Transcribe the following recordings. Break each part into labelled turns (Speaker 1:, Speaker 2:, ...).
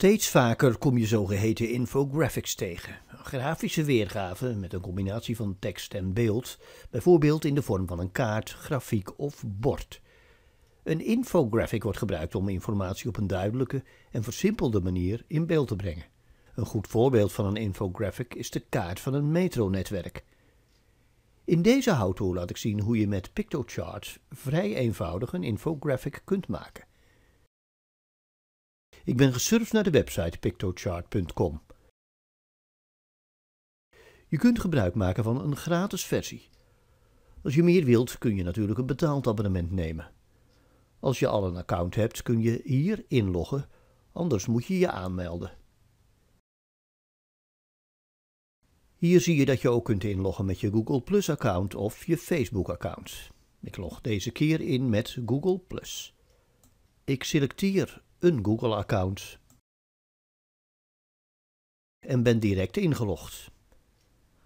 Speaker 1: Steeds vaker kom je zogeheten infographics tegen. Grafische weergave met een combinatie van tekst en beeld, bijvoorbeeld in de vorm van een kaart, grafiek of bord. Een infographic wordt gebruikt om informatie op een duidelijke en versimpelde manier in beeld te brengen. Een goed voorbeeld van een infographic is de kaart van een metronetwerk. In deze houttour laat ik zien hoe je met PictoCharts vrij eenvoudig een infographic kunt maken. Ik ben gesurfd naar de website pictochart.com. Je kunt gebruik maken van een gratis versie. Als je meer wilt, kun je natuurlijk een betaald abonnement nemen. Als je al een account hebt, kun je hier inloggen, anders moet je je aanmelden. Hier zie je dat je ook kunt inloggen met je Google Plus account of je Facebook account. Ik log deze keer in met Google Plus. Ik selecteer een Google-account en ben direct ingelogd.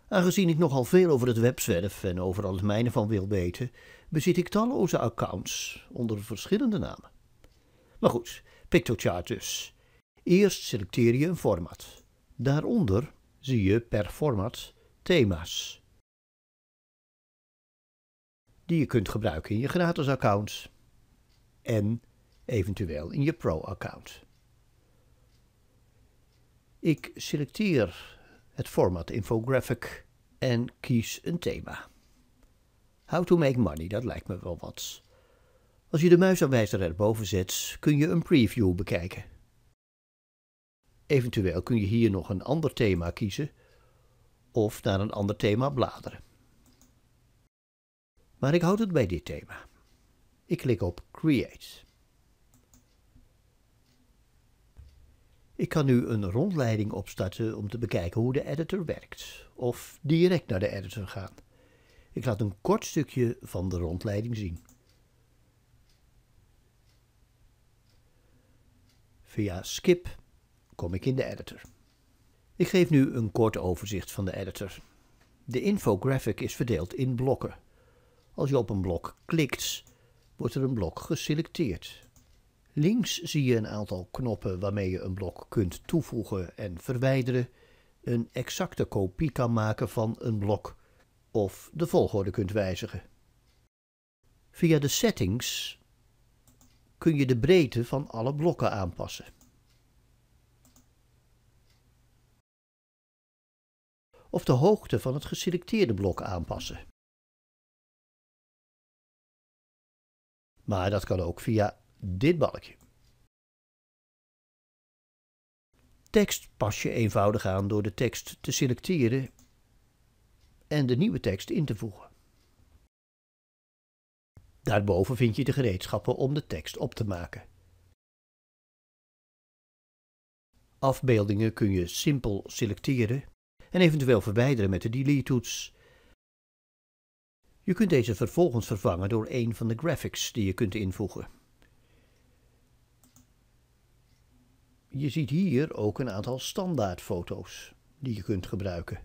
Speaker 1: Aangezien ik nogal veel over het web zwerf en over het mijne van wil weten, bezit ik talloze accounts onder verschillende namen. Maar goed, PictoChart dus. Eerst selecteer je een format. Daaronder zie je per format thema's. Die je kunt gebruiken in je gratis accounts. En eventueel in je Pro-account. Ik selecteer het format infographic en kies een thema. How to make money, dat lijkt me wel wat. Als je de muisaanwijzer erboven zet, kun je een preview bekijken. Eventueel kun je hier nog een ander thema kiezen of naar een ander thema bladeren. Maar ik houd het bij dit thema. Ik klik op Create. Ik kan nu een rondleiding opstarten om te bekijken hoe de editor werkt, of direct naar de editor gaan. Ik laat een kort stukje van de rondleiding zien. Via skip kom ik in de editor. Ik geef nu een kort overzicht van de editor. De infographic is verdeeld in blokken. Als je op een blok klikt, wordt er een blok geselecteerd. Links zie je een aantal knoppen waarmee je een blok kunt toevoegen en verwijderen, een exacte kopie kan maken van een blok of de volgorde kunt wijzigen. Via de settings kun je de breedte van alle blokken aanpassen. Of de hoogte van het geselecteerde blok aanpassen. Maar dat kan ook via dit balkje. Tekst pas je eenvoudig aan door de tekst te selecteren en de nieuwe tekst in te voegen. Daarboven vind je de gereedschappen om de tekst op te maken. Afbeeldingen kun je simpel selecteren en eventueel verwijderen met de delete-toets. Je kunt deze vervolgens vervangen door een van de graphics die je kunt invoegen. Je ziet hier ook een aantal standaardfoto's die je kunt gebruiken.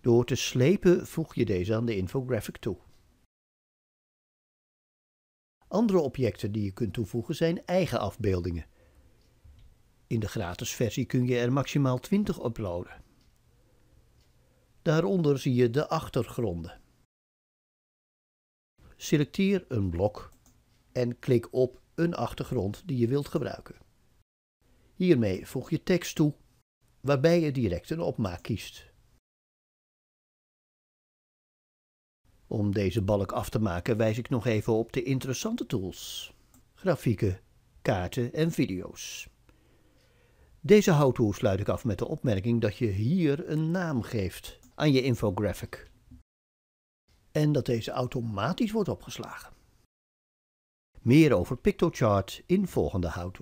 Speaker 1: Door te slepen voeg je deze aan de infographic toe. Andere objecten die je kunt toevoegen zijn eigen afbeeldingen. In de gratis versie kun je er maximaal 20 uploaden. Daaronder zie je de achtergronden. Selecteer een blok en klik op een achtergrond die je wilt gebruiken. Hiermee voeg je tekst toe, waarbij je direct een opmaak kiest. Om deze balk af te maken wijs ik nog even op de interessante tools. Grafieken, kaarten en video's. Deze how sluit ik af met de opmerking dat je hier een naam geeft aan je infographic. En dat deze automatisch wordt opgeslagen. Meer over PictoChart in volgende how